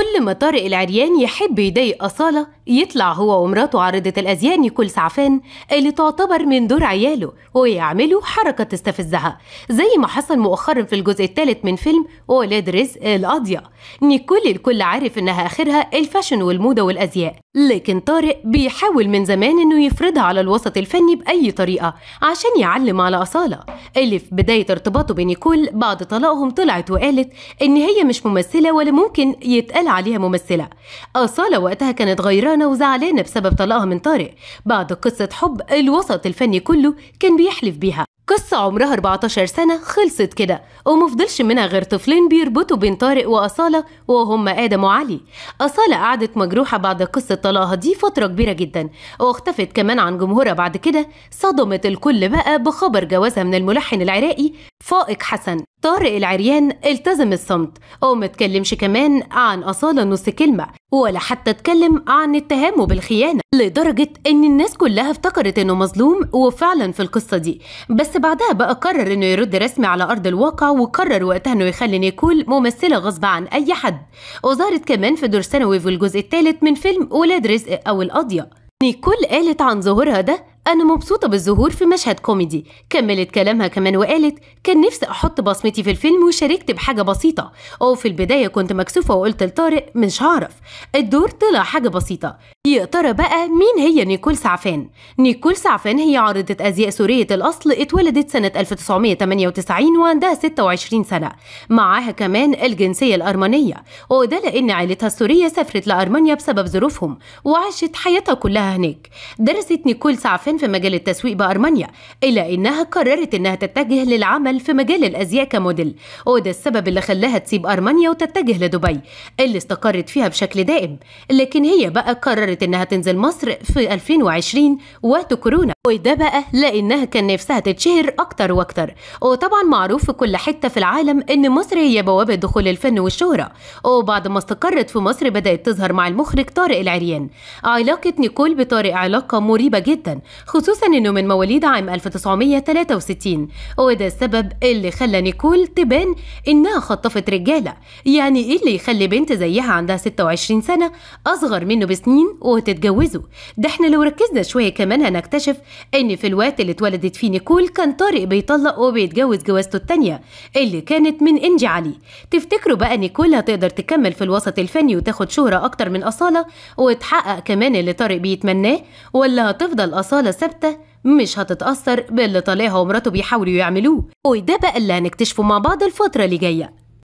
كل ما طارق العريان يحب يضايق أصالة يطلع هو ومراته عارضة الأزياء نيكول سعفان اللي تعتبر من دور عياله ويعملوا حركة تستفزها زي ما حصل مؤخرا في الجزء الثالث من فيلم ولاد رزق القاضية نيكول الكل عارف إنها آخرها الفاشن والموضة والأزياء لكن طارق بيحاول من زمان إنه يفرضها على الوسط الفني بأي طريقة عشان يعلم على أصالة اللي في بداية ارتباطه بنيكول بعد طلاقهم طلعت وقالت إن هي مش ممثلة ولا ممكن يتقال عليها ممثلة أصالة وقتها كانت غيرانة وزعلانة بسبب طلاقها من طارق بعد قصة حب الوسط الفني كله كان بيحلف بيها قصة عمرها 14 سنة خلصت كده ومفضلش منها غير طفلين بيربطوا بين طارق وأصالة وهم آدم وعلي أصالة قعدت مجروحة بعد قصة طلاقها دي فترة كبيرة جدا واختفت كمان عن جمهورها بعد كده صدمت الكل بقى بخبر جوازها من الملحن العراقي فائق حسن طارق العريان التزم الصمت وما اتكلمش كمان عن أصالة نص كلمة ولا حتى اتكلم عن اتهامه بالخيانة لدرجة ان الناس كلها افتكرت انه مظلوم وفعلا في القصة دي بس بعدها بقى قرر انه يرد رسمي على ارض الواقع وقرر وقتها انه يخلي نيكول ممثله غصب عن اي حد وظهرت كمان في دور ثانوي في الجزء الثالث من فيلم ولاد رزق او القضيه نيكول قالت عن ظهورها ده أنا مبسوطة بالظهور في مشهد كوميدي كملت كلامها كمان وقالت كان نفسي أحط بصمتي في الفيلم وشاركت بحاجة بسيطة أو في البداية كنت مكسوفة وقلت لطارق مش هعرف الدور طلع حاجة بسيطة يا ترى بقى مين هي نيكول سعفان نيكول سعفان هي عارضة أزياء سورية الأصل اتولدت سنة 1998 وعندها 26 سنة معاها كمان الجنسية الأرمنية وده لأن عائلتها السورية سافرت لأرمانيا بسبب ظروفهم وعاشت حياتها كلها هناك درست نيكول سعفان في مجال التسويق بأرمانيا إلا إنها قررت إنها تتجه للعمل في مجال الأزياء كموديل وده السبب اللي خلاها تسيب أرمانيا وتتجه لدبي اللي استقرت فيها بشكل دائم لكن هي بقى قررت إنها تنزل مصر في 2020 وقت كورونا وده بقى لأنها كان نفسها تتشهر أكتر وأكتر وطبعا معروف في كل حتة في العالم إن مصر هي بوابة دخول الفن والشهرة وبعد ما استقرت في مصر بدأت تظهر مع المخرج طارق العريان علاقة نيكول بطارق علاقة مريبة جدا خصوصا انه من مواليد عام 1963 وده السبب اللي خلى نيكول تبان انها خطفت رجاله يعني ايه اللي يخلي بنت زيها عندها 26 سنه اصغر منه بسنين وتتجوزه ده احنا لو ركزنا شويه كمان هنكتشف ان في الوقت اللي اتولدت فيه نيكول كان طارق بيطلق وبيتجوز جوازته التانيه اللي كانت من انجي علي تفتكروا بقى نيكول هتقدر تكمل في الوسط الفني وتاخد شهره اكتر من اصاله وتحقق كمان اللي طارق بيتمناه ولا هتفضل اصاله ثابتة مش هتتأثر باللي طالعها ومراته بيحاولوا يعملوه وده بقى اللي هنكتشفه مع بعض الفترة اللي جاية